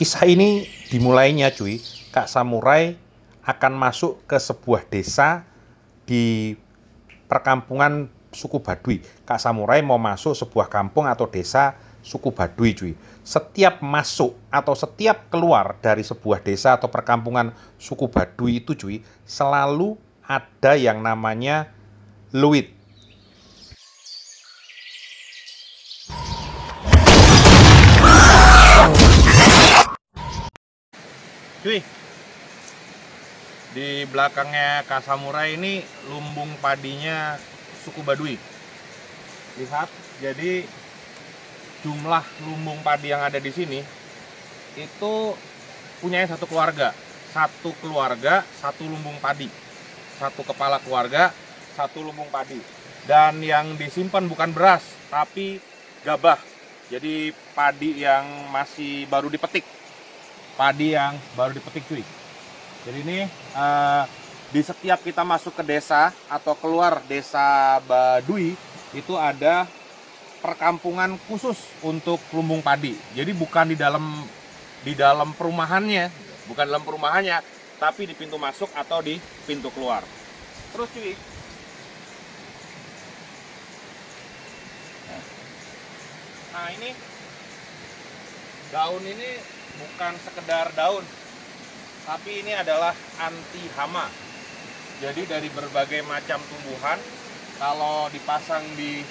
kisah ini dimulainya cuy Kak Samurai akan masuk ke sebuah desa di perkampungan suku Baduy. Kak Samurai mau masuk sebuah kampung atau desa suku Baduy cuy. Setiap masuk atau setiap keluar dari sebuah desa atau perkampungan suku Baduy itu cuy, selalu ada yang namanya luit cuy di belakangnya Kasamura ini lumbung padinya suku Baduy lihat jadi jumlah lumbung padi yang ada di sini itu punya satu keluarga satu keluarga satu lumbung padi satu kepala keluarga satu lumbung padi dan yang disimpan bukan beras tapi gabah jadi padi yang masih baru dipetik padi yang baru dipetik cuy. Jadi ini uh, di setiap kita masuk ke desa atau keluar desa Badui itu ada perkampungan khusus untuk lumbung padi. Jadi bukan di dalam di dalam perumahannya, bukan dalam perumahannya, tapi di pintu masuk atau di pintu keluar. Terus cuy, Nah ini daun ini bukan sekedar daun tapi ini adalah anti hama jadi dari berbagai macam tumbuhan kalau dipasang di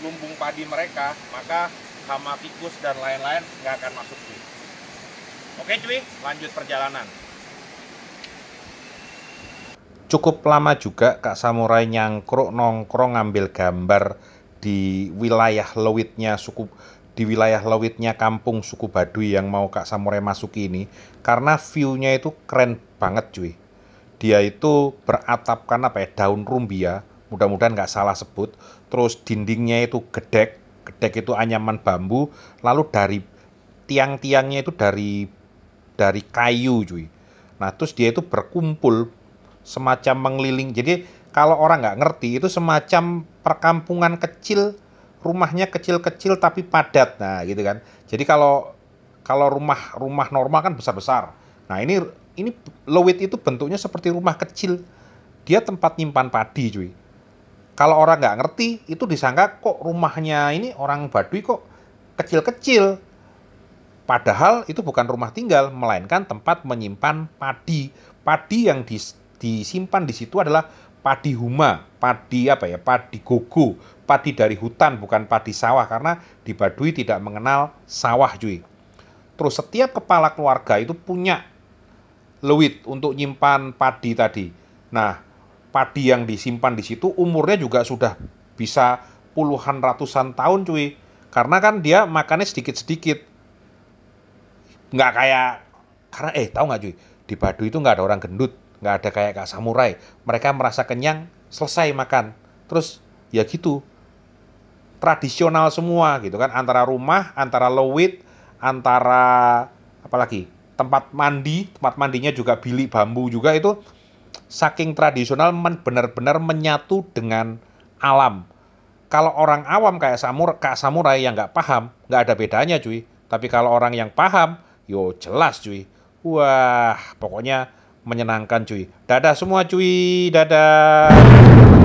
lumbung padi mereka maka hama tikus dan lain-lain nggak akan masuk cuy oke cuy lanjut perjalanan cukup lama juga Kak Samurai nyangkruk nongkrong ngambil gambar di wilayah lewitnya suku di wilayah Lewitnya kampung suku Baduy yang mau Kak Samurai masuki ini karena view-nya itu keren banget cuy. Dia itu beratapkan apa ya daun rumbia, mudah-mudahan nggak salah sebut. Terus dindingnya itu gedek, gedek itu anyaman bambu, lalu dari tiang-tiangnya itu dari dari kayu cuy. Nah terus dia itu berkumpul semacam mengeliling. Jadi kalau orang nggak ngerti itu semacam perkampungan kecil rumahnya kecil-kecil tapi padat. Nah, gitu kan. Jadi kalau kalau rumah rumah normal kan besar-besar. Nah, ini ini lowit itu bentuknya seperti rumah kecil. Dia tempat nyimpan padi, cuy. Kalau orang nggak ngerti, itu disangka kok rumahnya ini orang Baduy kok kecil-kecil. Padahal itu bukan rumah tinggal, melainkan tempat menyimpan padi. Padi yang dis, disimpan di situ adalah padi huma, padi apa ya, padi gogo, padi dari hutan bukan padi sawah karena di Baduy tidak mengenal sawah cuy. Terus setiap kepala keluarga itu punya lewit untuk nyimpan padi tadi. Nah, padi yang disimpan di situ umurnya juga sudah bisa puluhan ratusan tahun cuy. Karena kan dia makannya sedikit-sedikit. Nggak kayak karena eh tahu nggak cuy, di Baduy itu nggak ada orang gendut nggak ada kayak kak samurai mereka merasa kenyang selesai makan terus ya gitu tradisional semua gitu kan antara rumah antara lowit antara apalagi tempat mandi tempat mandinya juga bilik bambu juga itu saking tradisional benar-benar menyatu dengan alam kalau orang awam kayak samur kak samurai yang nggak paham nggak ada bedanya cuy tapi kalau orang yang paham yo jelas cuy wah pokoknya menyenangkan cuy. Dadah semua cuy, dadah.